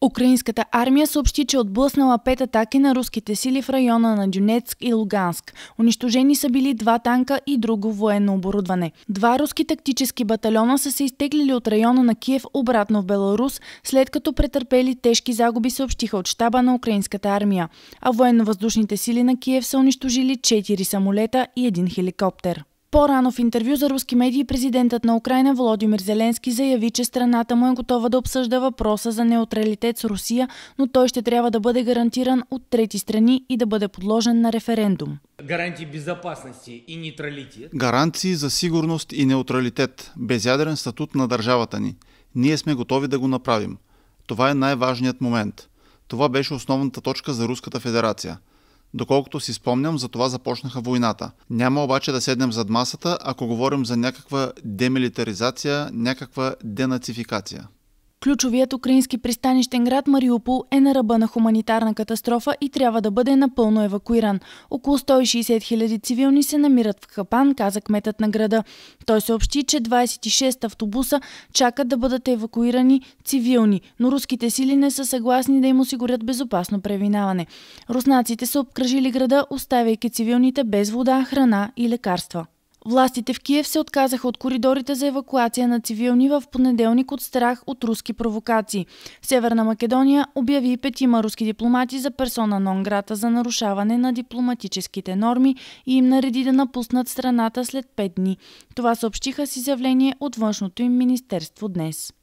Украинската армия съобщи, че е отблъснала пет атаки на руските сили в района на Дюнецк и Луганск. Унищожени са били два танка и друго военно оборудване. Два руски тактически батальона са се изтеглили от района на Киев обратно в Беларус, след като претърпели тежки загуби, съобщиха от щаба на украинската армия. А военно-въздушните сили на Киев са унищожили 4 самолета и един хеликоптер. По-рано в интервю за руски медии президентът на Украина Володимир Зеленски заяви, че страната му е готова да обсъжда въпроса за неутралитет с Русия, но той ще трябва да бъде гарантиран от трети страни и да бъде подложен на референдум. Гарантии безопасности и неутралитет. Гаранции за сигурност и неутралитет, безядрен статут на държавата ни. Ние сме готови да го направим. Това е най-важният момент. Това беше основната точка за Руската федерация – Доколкото си спомням, за това започнаха войната. Няма обаче да седнем зад масата, ако говорим за някаква демилитаризация, някаква денацификация. Ключовият украински пристанищен град Мариупол е на ръба на хуманитарна катастрофа и трябва да бъде напълно евакуиран. Около 160 хиляди цивилни се намират в Хапан, каза кметът на града. Той съобщи, че 26 автобуса чакат да бъдат евакуирани цивилни, но руските сили не са съгласни да им осигурят безопасно превинаване. Руснаците са обкръжили града, оставяйки цивилните без вода, храна и лекарства. Властите в Киев се отказаха от коридорите за евакуация на цивилни в понеделник от страх от руски провокации. Северна Македония обяви петима руски дипломати за персона Нонграта за нарушаване на дипломатическите норми и им нареди да напуснат страната след пет дни. Това съобщиха с изявление от външното им министерство днес.